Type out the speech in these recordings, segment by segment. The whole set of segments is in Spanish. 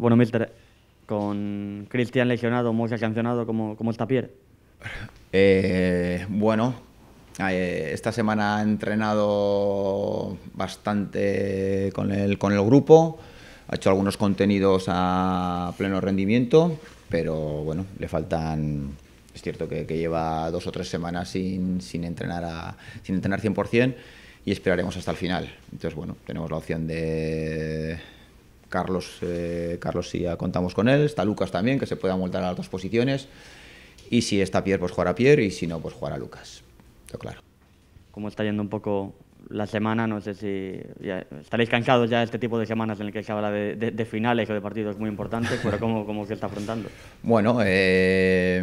Bueno, Milter, con Cristian lesionado, ha sancionado, ¿cómo, está Pierre? Eh, bueno, eh, esta semana ha entrenado bastante con el, con el grupo, ha hecho algunos contenidos a pleno rendimiento, pero bueno, le faltan... Es cierto que, lleva dos o tres semanas sin, entrenar, sin entrenar 100% y esperaremos hasta el final. Entonces, bueno, tenemos la opción de Carlos, eh, Carlos sí ya contamos con él, está Lucas también, que se pueda montar a las dos posiciones. Y si está Pierre, pues jugará Pierre, y si no, pues jugará Lucas. claro. ¿Cómo está yendo un poco la semana? No sé si estaréis cansados ya de este tipo de semanas en el que se habla de, finales o de partidos muy importantes, pero ¿cómo, se está afrontando? Bueno, eh,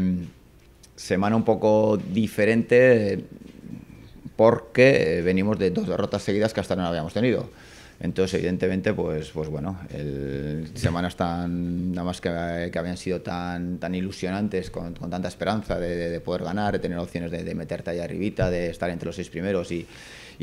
semana un poco diferente eh, porque venimos de dos derrotas seguidas que hasta no habíamos tenido. Entonces, evidentemente, pues, pues bueno, el, semanas nada más que, habían sido tan, tan ilusionantes, con, tanta esperanza de, poder ganar, de tener opciones de, meterte ahí arribita, de estar entre los seis primeros y,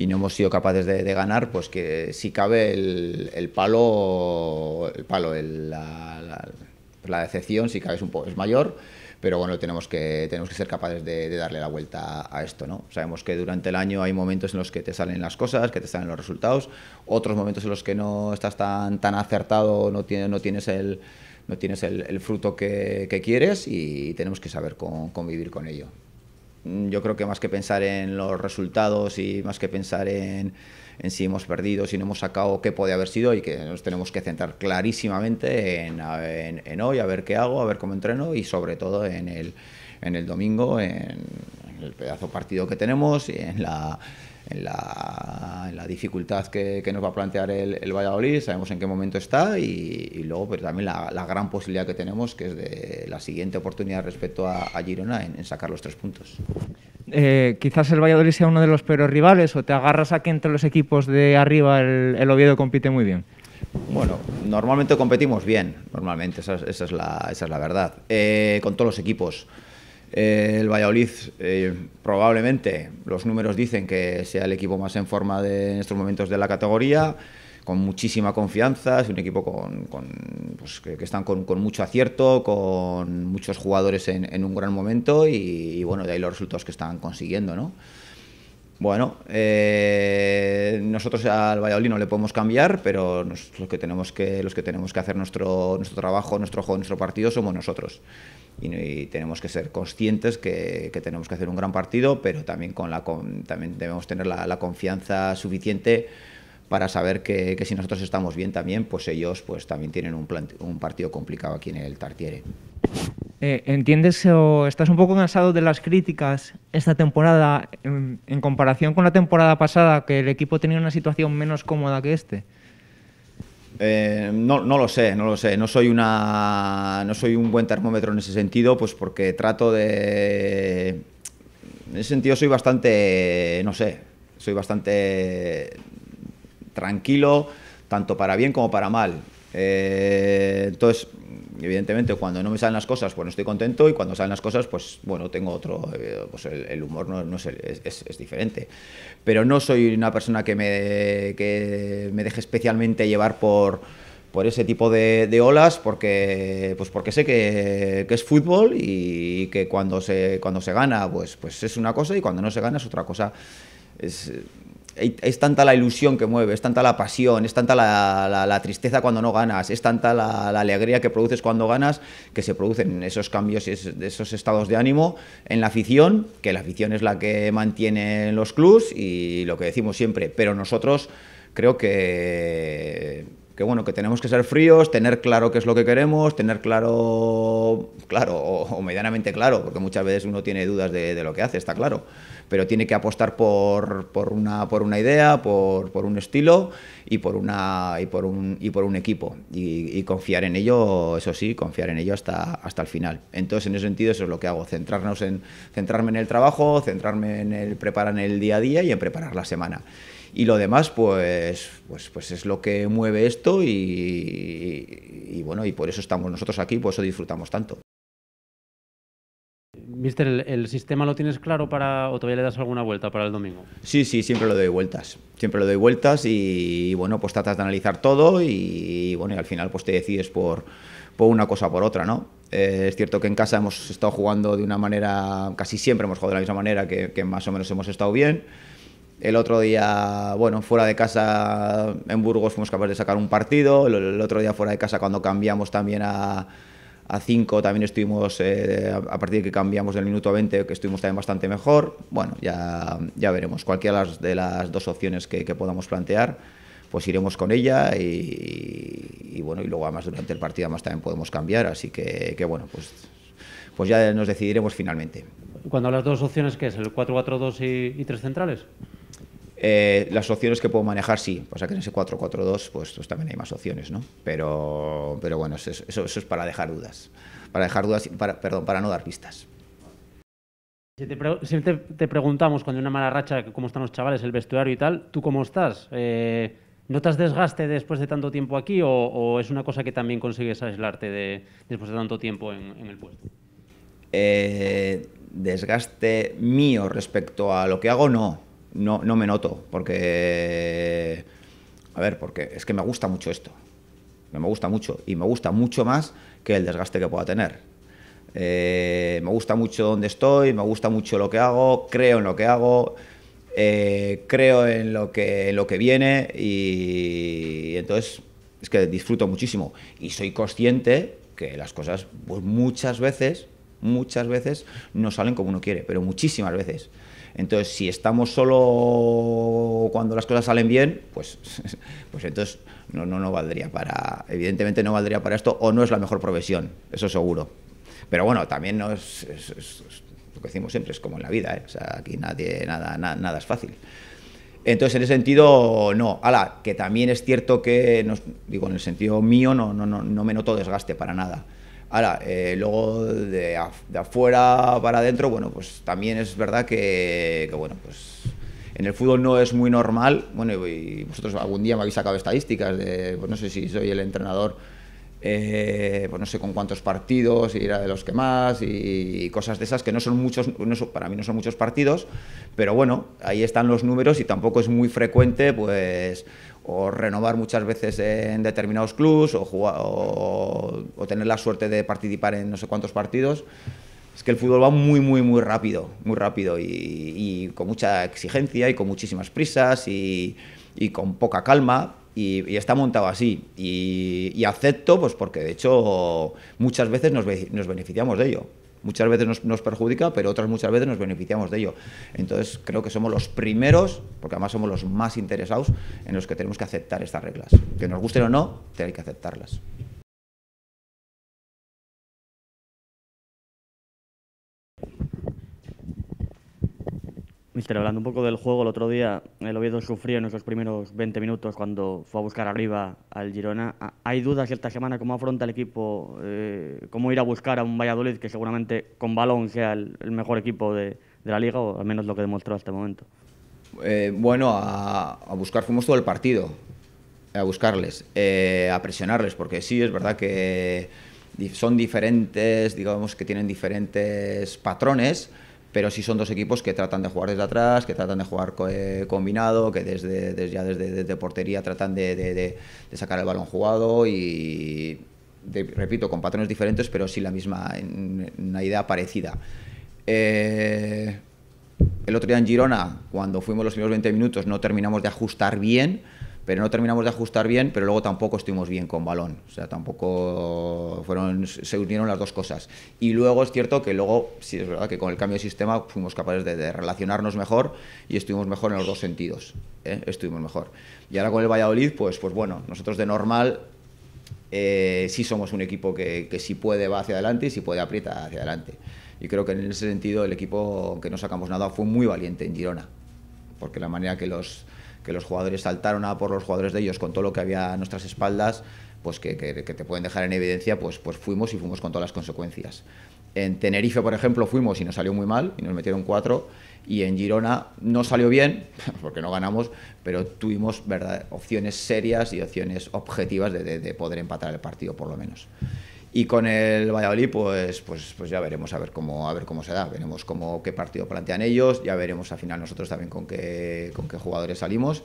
no hemos sido capaces de, ganar, pues que si cabe el, palo, palo, la, decepción, si cabe un poco, es mayor pero bueno, tenemos que, tenemos que ser capaces de, darle la vuelta a esto, ¿no? Sabemos que durante el año hay momentos en los que te salen las cosas, que te salen los resultados, otros momentos en los que no estás tan, tan acertado, no, tiene, no tienes el no tienes el, fruto que, quieres y tenemos que saber convivir con ello. Mm, yo creo que más que pensar en los resultados y más que pensar en, en si hemos perdido, si no hemos sacado, qué puede haber sido y que nos tenemos que centrar clarísimamente en, hoy, a ver qué hago, a ver cómo entreno y sobre todo en el, en el domingo, en, el pedazo partido que tenemos y en la... En la, dificultad que, nos va a plantear el, Valladolid, sabemos en qué momento está y, luego pero pues, también la, gran posibilidad que tenemos, que es de la siguiente oportunidad respecto a, Girona en, en sacar los tres puntos. Eh, quizás el Valladolid sea uno de los peores rivales o te agarras a que entre los equipos de arriba el, Oviedo compite muy bien? Bueno, normalmente competimos bien, normalmente, esa, es, la, verdad, eh, con todos los equipos. Eh, el Valladolid probablemente, los números dicen que sea el equipo más en forma de, en estos momentos de la categoría con muchísima confianza, es un equipo con, pues, que, están con, mucho acierto, con muchos jugadores en, un gran momento y, bueno, de ahí los resultados que están consiguiendo, ¿no? Bueno, eh, nosotros al Valladolid no le podemos cambiar, pero los que tenemos que, los que, tenemos que hacer nuestro, nuestro trabajo, nuestro juego, nuestro partido somos nosotros. Y, tenemos que ser conscientes que, tenemos que hacer un gran partido, pero también, con la, también debemos tener la, la confianza suficiente para saber que, si nosotros estamos bien también, pues ellos pues también tienen un, un partido complicado aquí en el Tartiere. Eh, ¿Entiendes o estás un poco cansado de las críticas esta temporada em, en, comparación con la temporada pasada, que el equipo tenía una situación menos cómoda que este? Eh, no, no, lo sé, no lo sé. No soy, una, no soy un buen termómetro en ese sentido, pues porque trato de... En ese sentido soy bastante, no sé, soy bastante tranquilo, tanto para bien como para mal. Eh, entonces, evidentemente, cuando no me salen las cosas, pues no estoy contento y cuando salen las cosas, pues bueno, tengo otro, eh, pues el, humor no, es, diferente. Pero no soy una persona que me, que me deje especialmente llevar por, por ese tipo de, olas porque pues porque sé que, es fútbol y, que cuando se cuando se gana pues pues es una cosa y cuando no se gana es otra cosa es es tanta la ilusión que mueve, es tanta la pasión, es tanta la, tristeza cuando no ganas, es tanta la, alegría que produces cuando ganas, que se producen esos cambios, y esos estados de ánimo en la afición, que la afición es la que mantiene los clubs y lo que decimos siempre, pero nosotros creo que que bueno, que tenemos que ser fríos, tener claro qué es lo que queremos, tener claro, claro, o, medianamente claro, porque muchas veces uno tiene dudas de, lo que hace, está claro, pero tiene que apostar por, una, por una idea, por, un estilo y por, una, y por, un, equipo, y, confiar en ello, eso sí, confiar en ello hasta, hasta el final. Entonces, en ese sentido, eso es lo que hago, centrarnos en, centrarme en el trabajo, centrarme en el preparar en el día a día y en preparar la semana y lo demás pues, pues, pues es lo que mueve esto y, bueno, y por eso estamos nosotros aquí, por eso disfrutamos tanto. Mister, ¿el, sistema lo tienes claro para o todavía le das alguna vuelta para el domingo? Sí, sí, siempre lo doy vueltas. Siempre lo doy vueltas y, bueno, pues tratas de analizar todo y, bueno, al final pues te decides por, por una cosa o por otra, ¿no? Eh, es cierto que en casa hemos estado jugando de una manera, casi siempre hemos jugado de la misma manera, que, que más o menos hemos estado bien el otro día, bueno, fuera de casa en Burgos fuimos capaces de sacar un partido. El, otro día fuera de casa cuando cambiamos también a, 5 también estuvimos, eh, a partir de que cambiamos del minuto 20, que estuvimos también bastante mejor. Bueno, ya, ya veremos. Cualquiera de las, dos opciones que, podamos plantear, pues iremos con ella y, bueno, y luego además durante el partido además también podemos cambiar, así que, bueno, pues, pues ya nos decidiremos finalmente. Cuando las dos opciones, ¿qué es? ¿El 4-4-2 y, y tres centrales? Eh, las opciones que puedo manejar, sí. O que en ese 4-4-2, pues, pues, también hay más opciones, ¿no? Pero, bueno, eso, es para dejar dudas. Para dejar dudas, perdón, para no dar pistas. Si, te, preguntamos cuando hay una mala racha, cómo están los chavales, el vestuario y tal, ¿tú cómo estás? Eh, ¿Notas desgaste después de tanto tiempo aquí o, es una cosa que también consigues aislarte de, después de tanto tiempo en, el puesto? Eh, desgaste mío respecto a lo que hago, no no, no me noto, porque... A ver, porque es que me gusta mucho esto. Me gusta mucho. Y me gusta mucho más que el desgaste que pueda tener. Eh, me gusta mucho donde estoy, me gusta mucho lo que hago, creo en lo que hago, eh, creo en lo que, lo que viene y, y, entonces es que disfruto muchísimo. Y soy consciente que las cosas pues muchas veces, muchas veces no salen como uno quiere, pero muchísimas veces. Entonces, si estamos solo cuando las cosas salen bien, pues, pues entonces no, no, valdría para, evidentemente no valdría para esto o no es la mejor profesión, eso seguro. Pero bueno, también no es, lo que decimos siempre, es como en la vida, ¿eh? o sea, aquí nadie, nada, nada, es fácil. Entonces, en ese sentido, no. Ala, que también es cierto que, digo, en el sentido mío, no, no me noto desgaste para nada. Ahora, eh, luego de, afuera para adentro, bueno, pues también es verdad que, bueno, pues en el fútbol no es muy normal. Bueno, y vosotros algún día me habéis sacado estadísticas de, pues no sé si soy el entrenador, eh, pues no sé con cuántos partidos, y era de los que más, y, cosas de esas que no son muchos, para mí no son muchos partidos, pero bueno, ahí están los números y tampoco es muy frecuente, pues o renovar muchas veces en determinados clubs o, tener la suerte de participar en no sé cuántos partidos. Es que el fútbol va muy, muy, muy rápido, muy rápido y, con mucha exigencia y con muchísimas prisas y, con poca calma y, está montado así. Y, acepto, pues porque de hecho muchas veces nos beneficiamos de ello muchas veces nos, perjudica, pero otras muchas veces nos beneficiamos de ello. Entonces creo que somos los primeros, porque además somos los más interesados, en los que tenemos que aceptar estas reglas. Que nos gusten o no, hay que aceptarlas. Mister, hablando un poco del juego, el otro día el eh, Oviedo sufrió en esos primeros 20 minutos cuando fue a buscar arriba al Girona. Ah, ¿Hay dudas esta semana cómo afronta el equipo, eh, cómo ir a buscar a un Valladolid que seguramente con balón sea el, mejor equipo de, la liga o al menos lo que demostró hasta el momento? Eh, bueno, a, buscar fuimos todo el partido, a buscarles, a presionarles, porque sí, es verdad que son diferentes, digamos que tienen diferentes patrones pero sí son dos equipos que tratan de jugar desde atrás, que tratan de jugar eh, combinado, que desde, portería tratan de, sacar el balón jugado y, repito, con patrones diferentes, pero sí la misma, una idea parecida. Eh, el otro día en Girona, cuando fuimos los primeros 20 minutos, no terminamos de ajustar bien pero no terminamos de ajustar bien, pero luego tampoco estuvimos bien con balón. O sea, tampoco fueron, se unieron las dos cosas. Y luego es cierto que luego, sí es verdad que con el cambio de sistema fuimos capaces de, relacionarnos mejor y estuvimos mejor en los dos sentidos. ¿eh? Estuvimos mejor. Y ahora con el Valladolid, pues, pues bueno, nosotros de normal eh, sí somos un equipo que, que sí puede va hacia adelante y sí puede aprieta hacia adelante. Y creo que en ese sentido el equipo, que no sacamos nada, fue muy valiente en Girona. Porque la manera que los que los jugadores saltaron a por los jugadores de ellos con todo lo que había a nuestras espaldas, pues que, te pueden dejar en evidencia, pues, pues fuimos y fuimos con todas las consecuencias. En Tenerife, por ejemplo, fuimos y nos salió muy mal, y nos metieron cuatro, y en Girona no salió bien, porque no ganamos, pero tuvimos ¿verdad? opciones serias y opciones objetivas de poder empatar el partido, por lo menos. Y con el Valladolid, pues, pues, pues ya veremos a ver cómo, a ver cómo se da. Veremos cómo, qué partido plantean ellos, ya veremos al final nosotros también con qué, con qué jugadores salimos.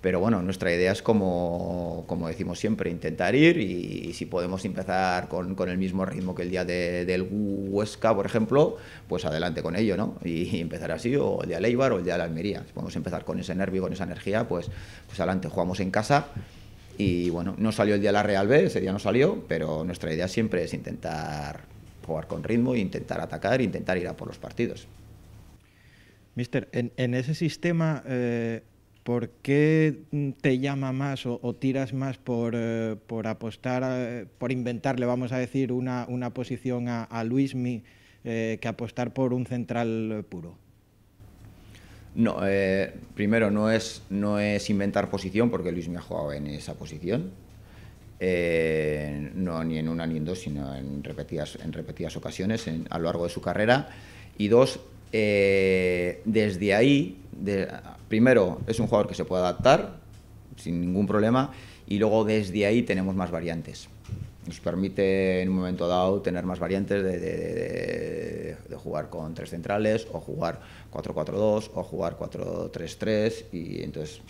Pero bueno, nuestra idea es como, como decimos siempre, intentar ir y, si podemos empezar con, con, el mismo ritmo que el día de, del Huesca, por ejemplo, pues adelante con ello, ¿no? Y, empezar así, o el día del Eibar o el día de la Almería. Si podemos empezar con ese nervio, con esa energía, pues, pues adelante, jugamos en casa. Y bueno, no salió el día la Real B, ese día no salió, pero nuestra idea siempre es intentar jugar con ritmo, intentar atacar, intentar ir a por los partidos. Mister, en, ese sistema, eh, ¿por qué te llama más o, tiras más por, eh, por apostar, eh, por inventarle, vamos a decir, una, posición a, a Luismi que apostar por un central puro? No, eh, primero no es, no es inventar posición, porque Luis me ha jugado en esa posición. Eh, no ni en una ni en dos, sino en repetidas, en repetidas ocasiones a lo largo de su carrera. Y dos, eh, desde ahí, primero es un jugador que se puede adaptar sin ningún problema y luego desde ahí tenemos más variantes nos permite en un momento dado tener más variantes de, jugar con tres centrales o jugar 4-4-2 o jugar 4-3-3 y entonces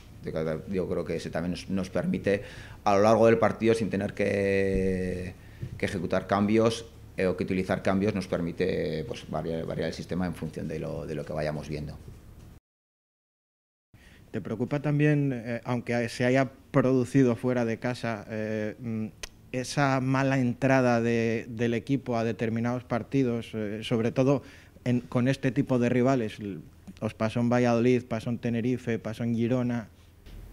yo creo que ese también nos, permite a lo largo del partido sin tener que, ejecutar cambios eh, o que utilizar cambios nos permite pues, variar, el sistema en función de lo, de lo que vayamos viendo. ¿Te preocupa también, eh, aunque se haya producido fuera de casa, eh, mm, esa mala entrada del equipo a determinados partidos, eh, sobre todo con este tipo de rivales? Os pasó en Valladolid, pasó en Tenerife, pasó en Girona.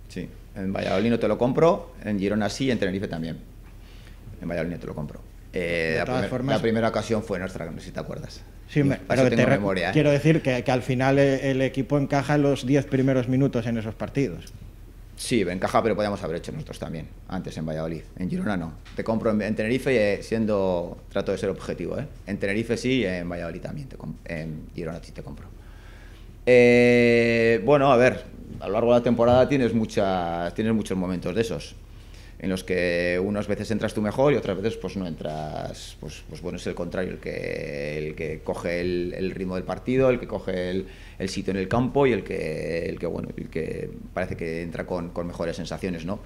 Sí, en Valladolid no te lo compro, en Girona sí, en Tenerife también. En Valladolid no te lo compro. Eh, de la, formas, la, primera ocasión fue nuestra, no si te acuerdas. Sí, pero ¿eh? quiero decir que, al final el, equipo encaja los 10 primeros minutos en esos partidos. Sí, encaja, pero podíamos haber hecho nosotros también, antes en Valladolid. En Girona no. Te compro en, Tenerife, eh, siendo, trato de ser objetivo, ¿eh? En Tenerife sí, en Valladolid también, en Girona sí te compro. Eh, bueno, a ver, a lo largo de la temporada tienes, muchas, tienes muchos momentos de esos en los que unas veces entras tú mejor y otras veces pues no entras, pues, pues bueno, es el contrario, el que, el que coge el, ritmo del partido, el que coge el, sitio en el campo y el que, el que bueno, el que parece que entra con, mejores sensaciones, ¿no?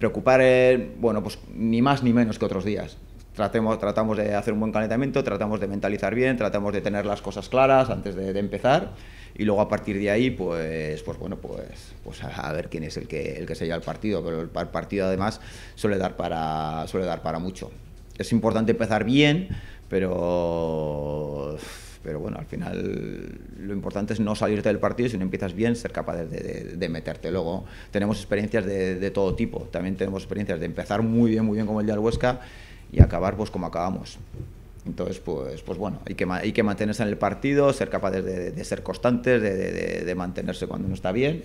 Preocupar, eh, bueno, pues ni más ni menos que otros días. Tratemos, tratamos de hacer un buen calentamiento, tratamos de mentalizar bien, tratamos de tener las cosas claras antes de empezar y luego a partir de ahí, pues, pues bueno, pues, pues a ver quién es el que, el que se lleva el partido, pero el, partido además suele dar, para, suele dar para mucho. Es importante empezar bien, pero pero bueno, al final lo importante es no salirte del partido, si no empiezas bien, ser capaz de, meterte. Luego tenemos experiencias de, todo tipo, también tenemos experiencias de empezar muy bien, muy bien como el de Huesca y acabar pues como acabamos. Entonces, pues, pues bueno, hay que, hay que mantenerse en el partido, ser capaces de, ser constantes, de, de mantenerse cuando uno está bien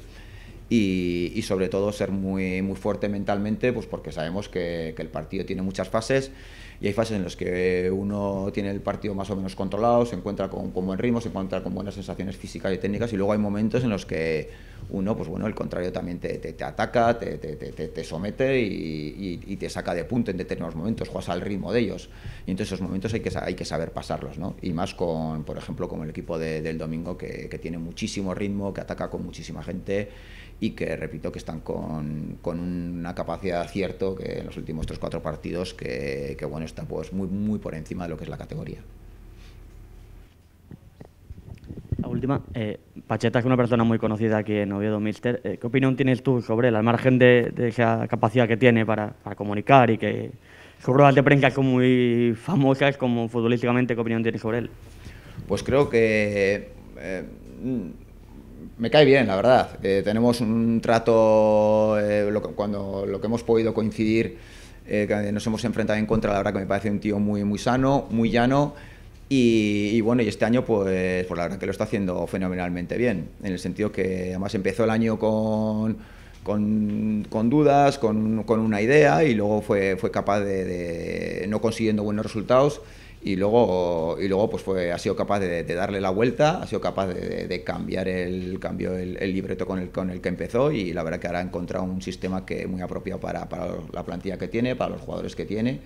y, sobre todo ser muy, muy fuerte mentalmente, pues porque sabemos que, el partido tiene muchas fases y hay fases en las que uno tiene el partido más o menos controlado, se encuentra con, buen ritmo, se encuentra con buenas sensaciones físicas y técnicas y luego hay momentos en los que uno, pues bueno, el contrario también te, te, ataca, te, te somete y, y, y, te saca de punto en determinados momentos, juegas al ritmo de ellos y entonces esos momentos hay que, hay que saber pasarlos, ¿no? Y más con, por ejemplo, como el equipo del domingo que, que tiene muchísimo ritmo, que ataca con muchísima gente y que repito que están con, una capacidad de que en los últimos 3 cuatro partidos que, bueno está pues muy, muy por encima de lo que es la categoría. La última, eh, Pacheta es una persona muy conocida aquí en Oviedo Mister. Eh, ¿Qué opinión tienes tú sobre él, al margen de, esa capacidad que tiene para, comunicar y que su ruedas de prensa son muy famosas como futbolísticamente? ¿Qué opinión tienes sobre él? Pues creo que eh, me cae bien, la verdad. Eh, tenemos un trato, eh, cuando lo que hemos podido coincidir, eh, nos hemos enfrentado en contra, la verdad que me parece un tío muy, muy sano, muy llano. Y, bueno, y este año, pues, pues, la verdad que lo está haciendo fenomenalmente bien, en el sentido que además empezó el año con, con, dudas, con, una idea, y luego fue, fue capaz de, no consiguiendo buenos resultados, y luego, y luego pues fue, ha sido capaz de, darle la vuelta, ha sido capaz de, cambiar el, cambio el, libreto con el, con el que empezó y la verdad que ahora ha encontrado un sistema que muy apropiado para, para la plantilla que tiene, para los jugadores que tiene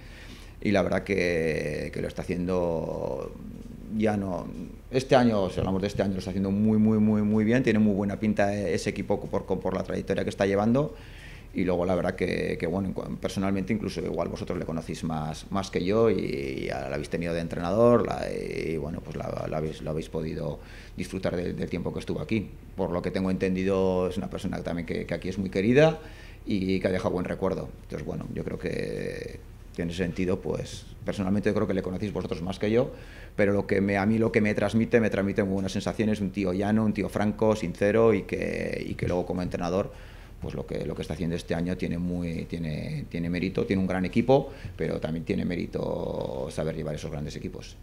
y la verdad que, que lo está haciendo ya no este año, si hablamos de este año, lo está haciendo muy, muy, muy, muy bien, tiene muy buena pinta ese equipo por, por la trayectoria que está llevando y luego la verdad que, bueno, personalmente incluso igual vosotros le conocéis más, más que yo y, la habéis tenido de entrenador y bueno, pues la, habéis, lo habéis podido disfrutar del, tiempo que estuvo aquí. Por lo que tengo entendido es una persona también que, aquí es muy querida y que ha dejado buen recuerdo. Entonces bueno, yo creo que tiene sentido, pues personalmente yo creo que le conocéis vosotros más que yo, pero lo que me, a mí lo que me transmite, me transmite muy buenas sensaciones, un tío llano, un tío franco, sincero y que, y que luego como entrenador pues lo que, lo que está haciendo este año tiene, muy, tiene, tiene mérito, tiene un gran equipo, pero también tiene mérito saber llevar esos grandes equipos.